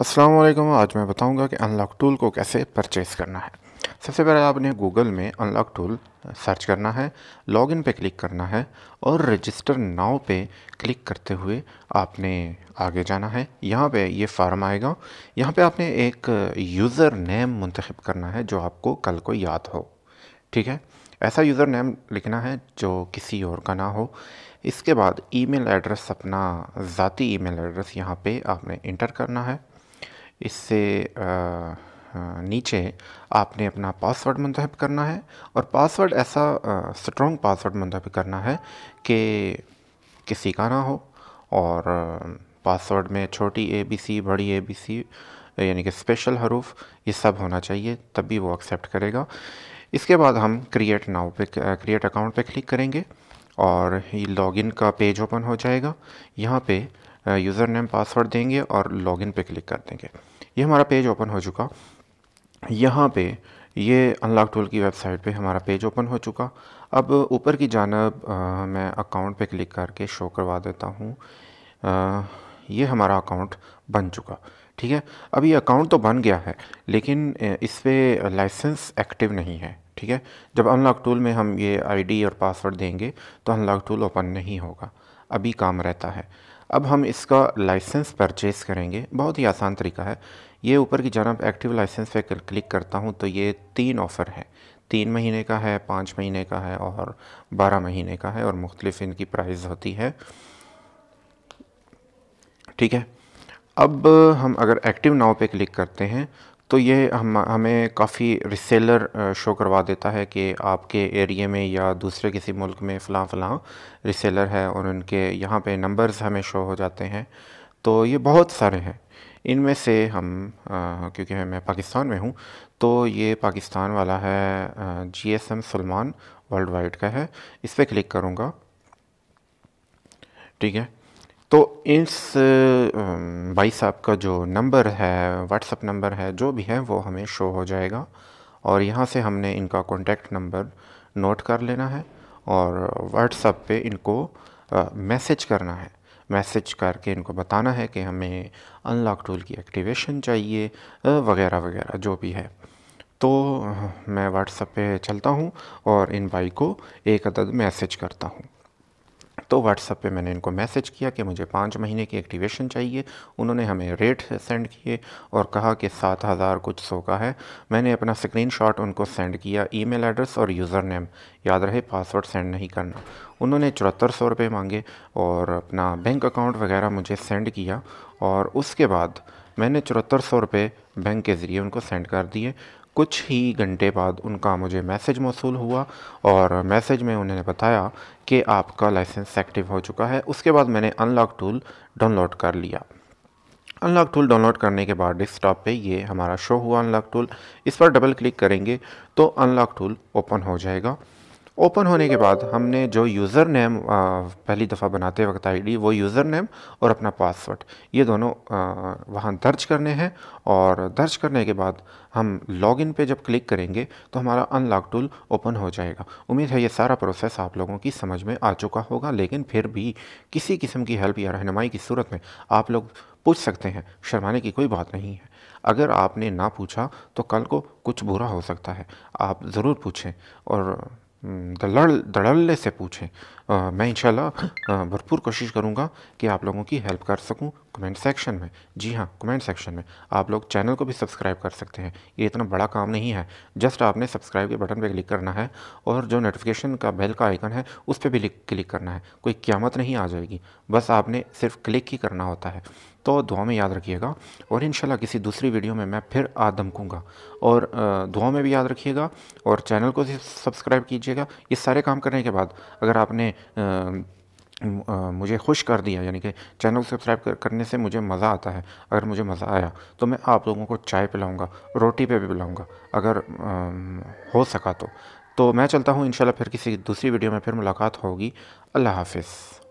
असलम आज मैं बताऊंगा कि अनलॉक टूल को कैसे परचेज़ करना है सबसे पहले आपने गूगल में अनलॉक टूल सर्च करना है लॉगिन पे क्लिक करना है और रजिस्टर नाव पे क्लिक करते हुए आपने आगे जाना है यहाँ पे ये फार्म आएगा यहाँ पे आपने एक यूज़र नेम मंतखब करना है जो आपको कल को याद हो ठीक है ऐसा यूज़र नेम लिखना है जो किसी और का ना हो इसके बाद ईमेल एड्रेस अपना ज़ाती ईमेल एड्रेस यहाँ पे आपने इंटर करना है इससे नीचे आपने अपना पासवर्ड मंतब करना है और पासवर्ड ऐसा स्ट्रॉन्ग पासवर्ड मंतब करना है कि किसी का ना हो और पासवर्ड में छोटी ए बी सी बड़ी ए बी सी यानी कि स्पेशल हरूफ ये सब होना चाहिए तब भी वो एक्सेप्ट करेगा इसके बाद हम क्रिएट नाउ पे क्रिएट अकाउंट पे क्लिक करेंगे और ये लॉगिन का पेज ओपन हो जाएगा यहाँ पे यूज़र नेम पासवर्ड देंगे और लॉगिन पे क्लिक कर देंगे ये हमारा पेज ओपन हो चुका यहाँ पे ये अनलॉक टूल की वेबसाइट पे हमारा पेज ओपन हो चुका अब ऊपर की जानब आ, मैं अकाउंट पे क्लिक करके शो करवा देता हूँ ये हमारा अकाउंट बन चुका ठीक है अब ये अकाउंट तो बन गया है लेकिन इस पर लाइसेंस एक्टिव नहीं है ठीक है जब अनलॉक टूल में हम ये आईडी और पासवर्ड देंगे तो अनलॉक टूल ओपन नहीं होगा अभी काम रहता है अब हम इसका लाइसेंस परचेस करेंगे बहुत ही आसान तरीका है ये ऊपर की जानब एक्टिव लाइसेंस पे क्लिक करता हूँ तो ये तीन ऑफ़र है तीन महीने का है पाँच महीने का है और बारह महीने का है और मुख्तलिफ इनकी प्राइस होती है ठीक है अब हम अगर एक्टिव नाव पे क्लिक करते हैं तो ये हम हमें काफ़ी रिसेलर शो करवा देता है कि आपके एरिए में या दूसरे किसी मुल्क में फ़लाँ फ़लाँ रिसेलर है और उनके यहाँ पे नंबर्स हमें शो हो जाते हैं तो ये बहुत सारे हैं इनमें से हम आ, क्योंकि मैं पाकिस्तान में हूँ तो ये पाकिस्तान वाला है G S M Salman world wide का है इस पर क्लिक करूँगा ठीक है तो इस भाई साहब का जो नंबर है व्हाट्सअप नंबर है जो भी है वो हमें शो हो जाएगा और यहाँ से हमने इनका कॉन्टैक्ट नंबर नोट कर लेना है और व्हाट्सअप पे इनको मैसेज करना है मैसेज करके इनको बताना है कि हमें अनलॉक टूल की एक्टिवेशन चाहिए वगैरह वगैरह जो भी है तो मैं व्हाट्सअप पे चलता हूँ और इन भाई को एक अदद मैसेज करता हूँ तो व्हाट्सअप पे मैंने इनको मैसेज किया कि मुझे पाँच महीने की एक्टिवेशन चाहिए उन्होंने हमें रेट सेंड किए और कहा कि सात हज़ार कुछ सौ का है मैंने अपना स्क्रीन शॉट उनको सेंड किया मेल एड्रेस और यूज़र नेम याद रहे पासवर्ड सेंड नहीं करना उन्होंने चौहत्तर सौ रुपये मांगे और अपना बैंक अकाउंट वगैरह मुझे सेंड किया और उसके बाद मैंने चौहत्तर सौ रुपये बैंक के ज़रिए उनको सेंड कर दिए कुछ ही घंटे बाद उनका मुझे मैसेज मौसू हुआ और मैसेज में उन्होंने बताया कि आपका लाइसेंस एक्टिव हो चुका है उसके बाद मैंने अनलॉक टूल डाउनलोड कर लिया अनलॉक टूल डाउनलोड करने के बाद डेस्कटॉप पे ये हमारा शो हुआ अनलॉक टूल इस पर डबल क्लिक करेंगे तो अनलॉक टूल ओपन हो जाएगा ओपन होने के बाद हमने जो यूज़र नेम पहली दफ़ा बनाते वक्त आईडी वो यूज़र नेम और अपना पासवर्ड ये दोनों वहाँ दर्ज करने हैं और दर्ज करने के बाद हम लॉगिन पे जब क्लिक करेंगे तो हमारा अनलॉक टूल ओपन हो जाएगा उम्मीद है ये सारा प्रोसेस आप लोगों की समझ में आ चुका होगा लेकिन फिर भी किसी किस्म की हेल्प या रहनुमाई की सूरत में आप लोग पूछ सकते हैं शर्माने की कोई बात नहीं है अगर आपने ना पूछा तो कल को कुछ बुरा हो सकता है आप ज़रूर पूछें और दलड़ दड़ल्ले से पूछें मैं इंशाल्लाह भरपूर कोशिश करूँगा कि आप लोगों की हेल्प कर सकूँ कमेंट सेक्शन में जी हाँ कमेंट सेक्शन में आप लोग चैनल को भी सब्सक्राइब कर सकते हैं ये इतना बड़ा काम नहीं है जस्ट आपने सब्सक्राइब के बटन पर क्लिक करना है और जो नोटिफिकेशन का बेल का आइकन है उस पर भी क्लिक करना है कोई क्यामत नहीं आ जाएगी बस आपने सिर्फ क्लिक ही करना होता है तो दुआ में याद रखिएगा और इन किसी दूसरी वीडियो में मैं फिर आ धमकूँगा और दुआ में भी याद रखिएगा और चैनल को सब्सक्राइब कीजिएगा ये सारे काम करने के बाद अगर आपने मुझे खुश कर दिया यानी कि चैनल सब्सक्राइब करने से मुझे मज़ा आता है अगर मुझे मज़ा आया तो मैं आप लोगों को चाय पिलाऊंगा रोटी पे भी पिलाऊंगा अगर आ, हो सका तो तो मैं चलता हूँ इन फिर किसी दूसरी वीडियो में फिर मुलाकात होगी अल्लाह हाफिज़